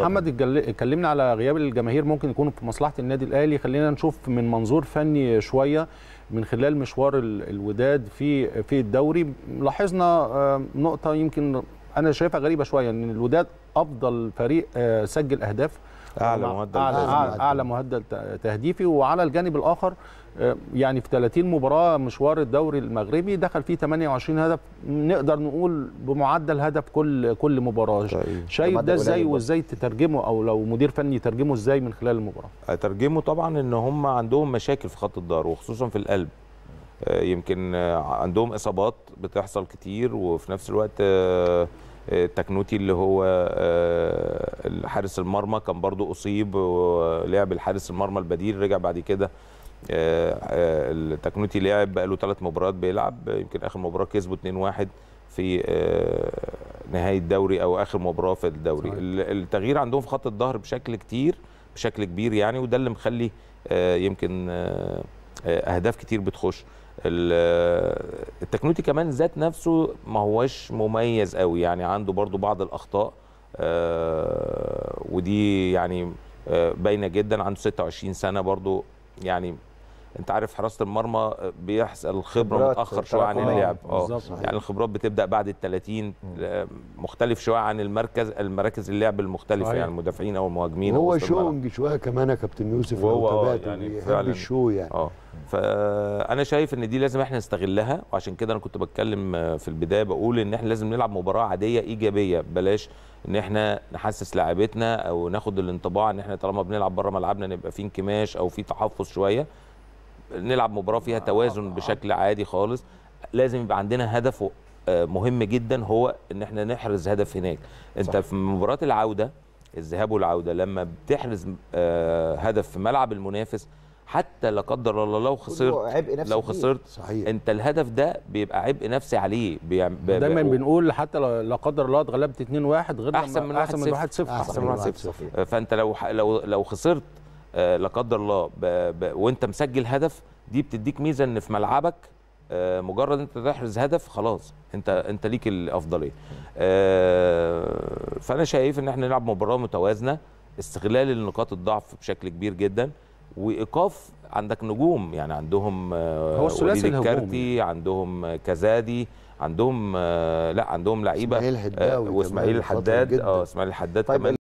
محمد اتكلمنا على غياب الجماهير ممكن يكون في مصلحه النادي الاهلي خلينا نشوف من منظور فني شويه من خلال مشوار الوداد في في الدوري لاحظنا آه، نقطه يمكن انا شايفها غريبه شويه ان الوداد افضل فريق آه، سجل اهداف اعلى مهدد اعلى, أعلى, مهدد تهديفي وعلى الجانب الاخر آه، يعني في 30 مباراه مشوار الدوري المغربي دخل فيه 28 هدف نقدر نقول بمعدل هدف كل كل مباراه طيب. شايف ده ازاي وازاي تترجمه او لو مدير فني يترجمه ازاي من خلال المباراه اترجمه آه، طبعا ان هم عندهم مشاكل في خط الدار وخصوصا في القلب يمكن عندهم اصابات بتحصل كتير وفي نفس الوقت تكنوتي اللي هو آه، حارس المرمى كان برضو اصيب ولعب الحارس المرمى البديل رجع بعد كده آه، آه، التكنوتي لعب بقى له ثلاث مباريات بيلعب يمكن اخر مباراه كسبوا 2-1 في نهايه الدوري او اخر مباراه في الدوري صحيح. التغيير عندهم في خط الظهر بشكل كتير بشكل كبير يعني وده اللي مخلي يمكن آه، اهداف كتير بتخش آه، التكنوتي كمان ذات نفسه ما هواش مميز قوي يعني عنده برضو بعض الاخطاء آه، ودي يعني باينه جدا عنده 26 سنه برضو يعني انت عارف حراسه المرمى بيحصل الخبره متاخر شويه عن اللعب اه يعني الخبرات بتبدا بعد ال 30 آه، مختلف شويه عن المركز المراكز اللعب المختلفه صحيح. يعني المدافعين او المهاجمين هو شونج شويه كمان يا كابتن يوسف هو آه، يعني فعلا الشو يعني اه فانا شايف ان دي لازم احنا نستغلها وعشان كده انا كنت بتكلم آه، في البدايه بقول ان احنا لازم نلعب مباراه عاديه ايجابيه بلاش ان احنا نحسس لاعبتنا او ناخد الانطباع ان احنا طالما بنلعب بره ملعبنا نبقى في انكماش او في تحفظ شويه نلعب مباراه فيها آه، توازن آه، بشكل آه. عادي خالص لازم يبقى عندنا هدف مهم جدا هو ان احنا نحرز هدف هناك انت صح. في مباراه العوده الذهاب والعوده لما بتحرز هدف في ملعب المنافس حتى لا قدر الله لو خسرت عبء نفسي لو خسرت صحيح. انت الهدف ده بيبقى عبء نفسي عليه دايما بنقول حتى لا قدر الله اتغلبت 2-1 غير احسن من 1-0 احسن من 1-0 فانت لو لو لو خسرت آه، لا قدر الله وانت مسجل هدف دي بتديك ميزه ان في ملعبك آه، مجرد انت تحرز هدف خلاص انت انت ليك الافضليه آه، فانا شايف ان احنا نلعب مباراه متوازنه استغلال النقاط الضعف بشكل كبير جدا وايقاف عندك نجوم يعني عندهم هو الثلاثي الكارتي عندهم كزادي عندهم لا عندهم لعيبه واسماعيل الحداد اه اسماعيل الحداد طيب كمان